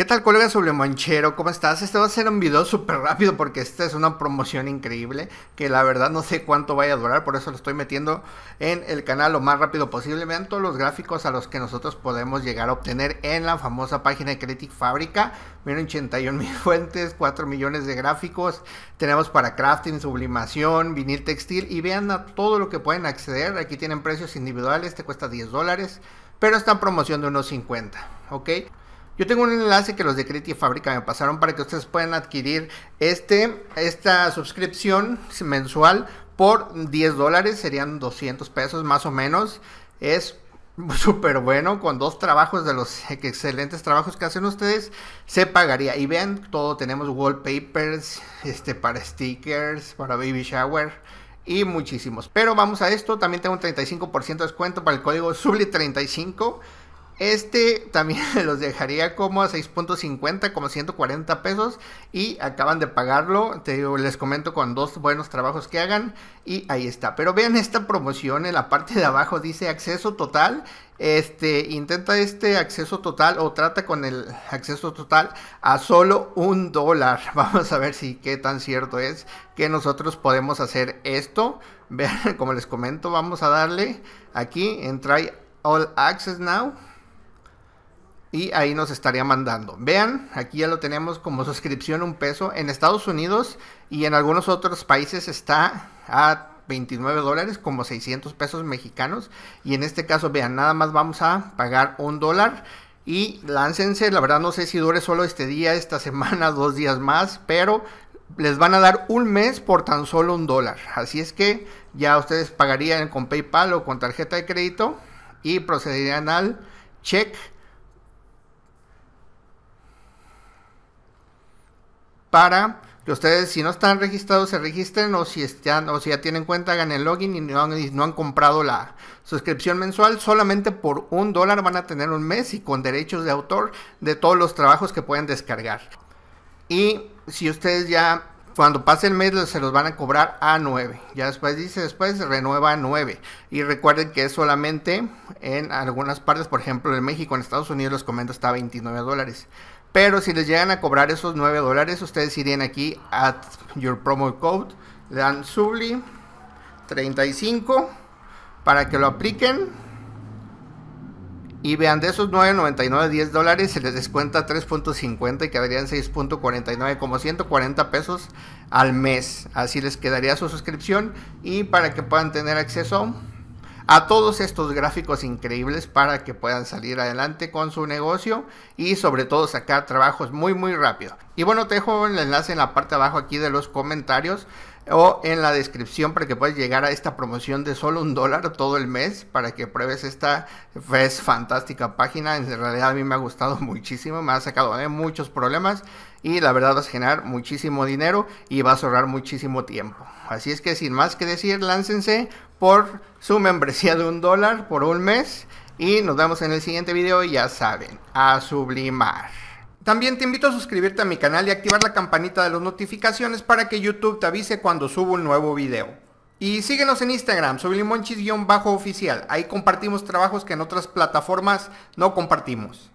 ¿Qué tal, colega sublemonchero ¿Cómo estás? Este va a ser un video súper rápido porque esta es una promoción increíble que la verdad no sé cuánto vaya a durar, por eso lo estoy metiendo en el canal lo más rápido posible. Vean todos los gráficos a los que nosotros podemos llegar a obtener en la famosa página de Critic Fabrica. Miren, 81 mil fuentes, 4 millones de gráficos. Tenemos para crafting, sublimación, vinil textil y vean a todo lo que pueden acceder. Aquí tienen precios individuales, te cuesta 10 dólares pero está en promoción de unos 50, ¿ok? Yo tengo un enlace que los de Creative Fabrica me pasaron para que ustedes puedan adquirir este, esta suscripción mensual por 10 dólares, serían 200 pesos más o menos. Es súper bueno, con dos trabajos de los excelentes trabajos que hacen ustedes, se pagaría. Y ven todo tenemos wallpapers, este, para stickers, para baby shower y muchísimos. Pero vamos a esto, también tengo un 35% de descuento para el código SUBLI35. Este también los dejaría como a 6.50, como 140 pesos. Y acaban de pagarlo. Te les comento con dos buenos trabajos que hagan. Y ahí está. Pero vean esta promoción en la parte de abajo. Dice acceso total. Este intenta este acceso total o trata con el acceso total a solo un dólar. Vamos a ver si qué tan cierto es que nosotros podemos hacer esto. Vean, como les comento, vamos a darle aquí en Try All Access Now y ahí nos estaría mandando. Vean, aquí ya lo tenemos como suscripción un peso. En Estados Unidos y en algunos otros países está a 29 dólares, como 600 pesos mexicanos. Y en este caso, vean, nada más vamos a pagar un dólar. Y láncense, la verdad no sé si dure solo este día, esta semana, dos días más, pero les van a dar un mes por tan solo un dólar. Así es que ya ustedes pagarían con PayPal o con tarjeta de crédito y procederían al check para que ustedes, si no están registrados, se registren o si, o si ya tienen cuenta, hagan el login y no, han, comprado la suscripción mensual. Solamente por un dólar van a tener un mes y con derechos de autor de todos los trabajos que pueden descargar. Y si ustedes ya cuando pase el mes se los van a cobrar a 9. Ya después dice, después renueva a 9. Y recuerden que es solamente en algunas partes, por ejemplo en México, en Estados Unidos los comento está 29 dólares. Pero si les llegan a cobrar esos 9 dólares, ustedes irían aquí a your promo code, le dan subli 35 para que lo apliquen. Y vean, de esos 9.99, 10 dólares se les descuenta 3.50 y quedarían 6.49, como 140 pesos al mes. Así les quedaría su suscripción y para que puedan tener acceso a todos estos gráficos increíbles para que puedan salir adelante con su negocio y sobre todo sacar trabajos muy muy rápido. Y bueno, te dejo el enlace en la parte de abajo aquí de los comentarios o en la descripción para que puedas llegar a esta promoción de solo un dólar todo el mes para que pruebes esta es fantástica página. En realidad a mí me ha gustado muchísimo, me ha sacado de eh, muchos problemas y la verdad vas a generar muchísimo dinero y vas a ahorrar muchísimo tiempo. Así es que sin más que decir, láncense, por su membresía de un dólar por un mes. Y nos vemos en el siguiente video, ya saben, a sublimar. También te invito a suscribirte a mi canal y activar la campanita de las notificaciones para que YouTube te avise cuando subo un nuevo video. Y síguenos en Instagram, sublimonchis-oficial. Ahí compartimos trabajos que en otras plataformas no compartimos.